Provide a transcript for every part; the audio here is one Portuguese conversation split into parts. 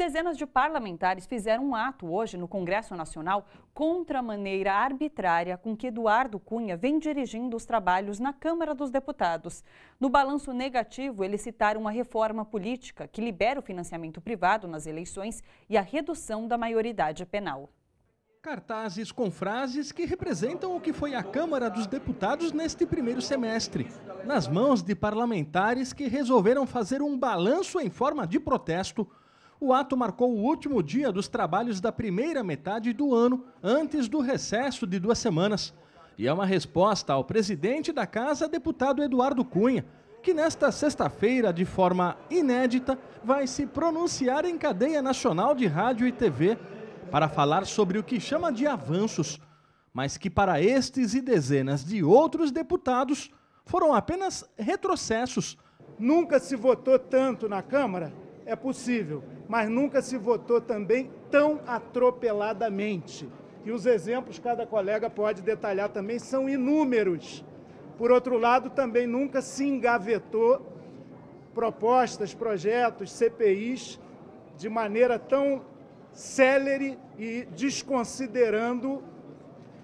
Dezenas de parlamentares fizeram um ato hoje no Congresso Nacional contra a maneira arbitrária com que Eduardo Cunha vem dirigindo os trabalhos na Câmara dos Deputados. No balanço negativo, eles citaram a reforma política que libera o financiamento privado nas eleições e a redução da maioridade penal. Cartazes com frases que representam o que foi a Câmara dos Deputados neste primeiro semestre, nas mãos de parlamentares que resolveram fazer um balanço em forma de protesto o ato marcou o último dia dos trabalhos da primeira metade do ano, antes do recesso de duas semanas. E é uma resposta ao presidente da casa, deputado Eduardo Cunha, que nesta sexta-feira, de forma inédita, vai se pronunciar em cadeia nacional de rádio e TV para falar sobre o que chama de avanços, mas que para estes e dezenas de outros deputados foram apenas retrocessos. Nunca se votou tanto na Câmara? É possível mas nunca se votou também tão atropeladamente. E os exemplos cada colega pode detalhar também são inúmeros. Por outro lado, também nunca se engavetou propostas, projetos, CPIs de maneira tão célere e desconsiderando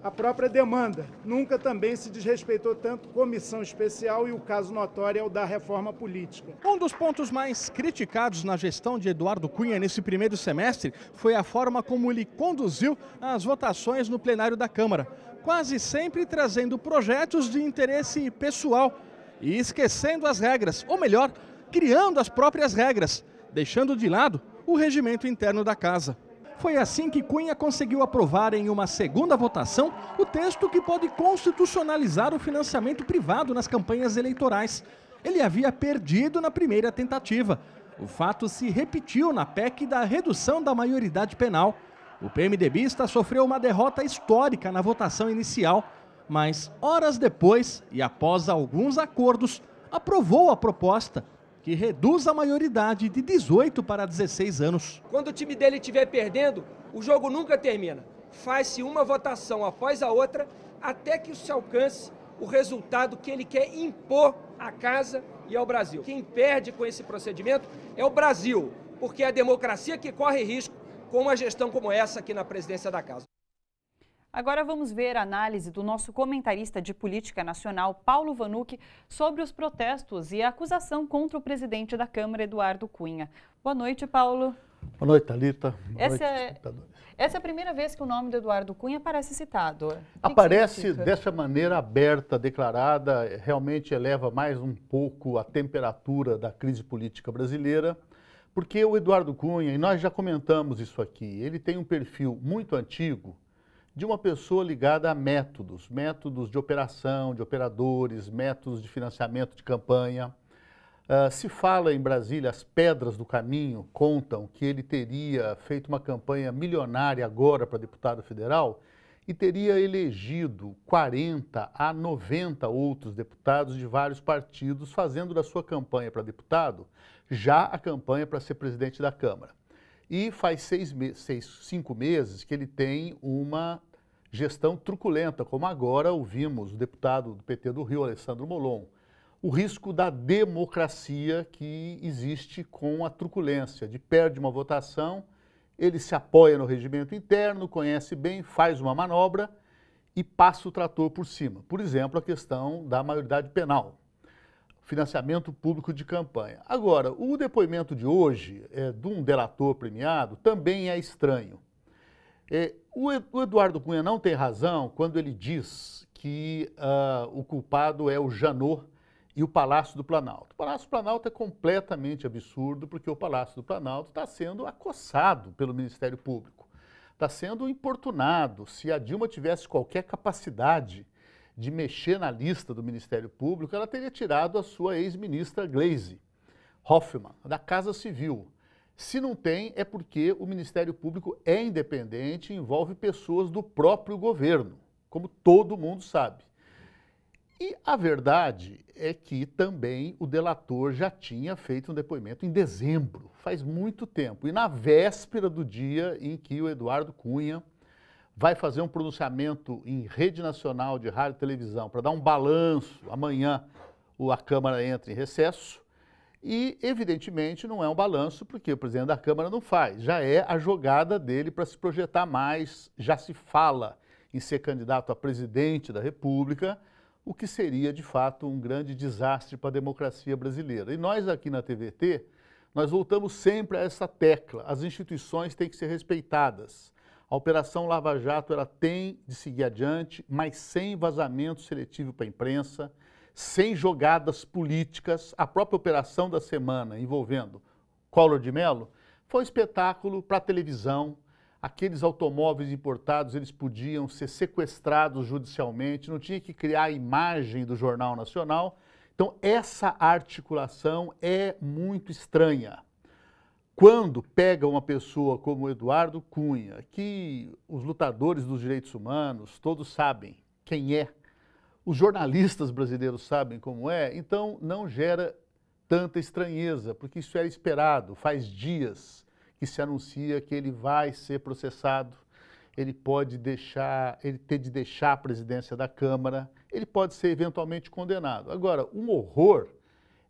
a própria demanda nunca também se desrespeitou tanto comissão especial e o caso notório é o da reforma política. Um dos pontos mais criticados na gestão de Eduardo Cunha nesse primeiro semestre foi a forma como ele conduziu as votações no plenário da Câmara, quase sempre trazendo projetos de interesse pessoal e esquecendo as regras, ou melhor, criando as próprias regras, deixando de lado o regimento interno da casa. Foi assim que Cunha conseguiu aprovar em uma segunda votação o texto que pode constitucionalizar o financiamento privado nas campanhas eleitorais. Ele havia perdido na primeira tentativa. O fato se repetiu na PEC da redução da maioridade penal. O PMDBista sofreu uma derrota histórica na votação inicial, mas horas depois e após alguns acordos, aprovou a proposta que reduz a maioridade de 18 para 16 anos. Quando o time dele estiver perdendo, o jogo nunca termina. Faz-se uma votação após a outra até que se alcance o resultado que ele quer impor à casa e ao Brasil. Quem perde com esse procedimento é o Brasil, porque é a democracia que corre risco com uma gestão como essa aqui na presidência da casa. Agora vamos ver a análise do nosso comentarista de política nacional, Paulo Vanucci, sobre os protestos e a acusação contra o presidente da Câmara, Eduardo Cunha. Boa noite, Paulo. Boa noite, Thalita. Boa essa, noite, é, essa é a primeira vez que o nome do Eduardo Cunha aparece citado. Que aparece que dessa maneira aberta, declarada, realmente eleva mais um pouco a temperatura da crise política brasileira, porque o Eduardo Cunha, e nós já comentamos isso aqui, ele tem um perfil muito antigo, de uma pessoa ligada a métodos, métodos de operação, de operadores, métodos de financiamento de campanha. Uh, se fala em Brasília, as pedras do caminho contam que ele teria feito uma campanha milionária agora para deputado federal e teria elegido 40 a 90 outros deputados de vários partidos, fazendo da sua campanha para deputado já a campanha para ser presidente da Câmara. E faz seis, seis, cinco meses que ele tem uma gestão truculenta, como agora ouvimos o deputado do PT do Rio, Alessandro Molon. O risco da democracia que existe com a truculência, de perde uma votação, ele se apoia no regimento interno, conhece bem, faz uma manobra e passa o trator por cima. Por exemplo, a questão da maioridade penal financiamento público de campanha. Agora, o depoimento de hoje é, de um delator premiado também é estranho. É, o, Eduardo Cunha não tem razão quando ele diz que uh, o culpado é o Janot e o Palácio do Planalto. O Palácio do Planalto é completamente absurdo, porque o Palácio do Planalto está sendo acossado pelo Ministério Público, está sendo importunado. Se a Dilma tivesse qualquer capacidade de mexer na lista do Ministério Público, ela teria tirado a sua ex-ministra Glaze Hoffmann, da Casa Civil. Se não tem, é porque o Ministério Público é independente e envolve pessoas do próprio governo, como todo mundo sabe. E a verdade é que também o delator já tinha feito um depoimento em dezembro, faz muito tempo, e na véspera do dia em que o Eduardo Cunha vai fazer um pronunciamento em rede nacional de rádio e televisão para dar um balanço. Amanhã a Câmara entra em recesso. E, evidentemente, não é um balanço, porque o presidente da Câmara não faz. Já é a jogada dele para se projetar mais, já se fala em ser candidato a presidente da República, o que seria, de fato, um grande desastre para a democracia brasileira. E nós aqui na TVT, nós voltamos sempre a essa tecla. As instituições têm que ser respeitadas. A Operação Lava Jato ela tem de seguir adiante, mas sem vazamento seletivo para a imprensa, sem jogadas políticas. A própria operação da semana envolvendo Collor de Mello foi um espetáculo para a televisão. Aqueles automóveis importados, eles podiam ser sequestrados judicialmente, não tinha que criar a imagem do Jornal Nacional. Então, essa articulação é muito estranha quando pega uma pessoa como Eduardo Cunha, que os lutadores dos direitos humanos todos sabem quem é, os jornalistas brasileiros sabem como é, então não gera tanta estranheza, porque isso era esperado. Faz dias que se anuncia que ele vai ser processado, ele pode deixar, ele ter de deixar a presidência da Câmara, ele pode ser eventualmente condenado. Agora, um horror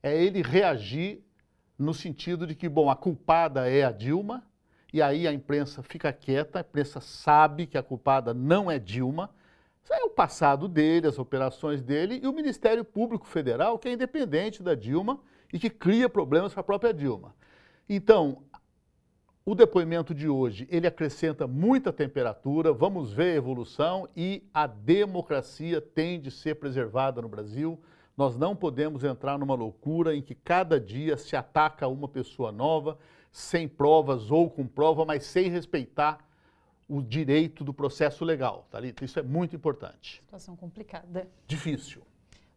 é ele reagir no sentido de que, bom, a culpada é a Dilma, e aí a imprensa fica quieta, a imprensa sabe que a culpada não é Dilma, é o passado dele, as operações dele, e o Ministério Público Federal, que é independente da Dilma e que cria problemas para a própria Dilma. Então, o depoimento de hoje, ele acrescenta muita temperatura, vamos ver a evolução e a democracia tem de ser preservada no Brasil. Nós não podemos entrar numa loucura em que cada dia se ataca uma pessoa nova, sem provas ou com prova, mas sem respeitar o direito do processo legal, Thalita. Tá Isso é muito importante. Situação complicada. Difícil.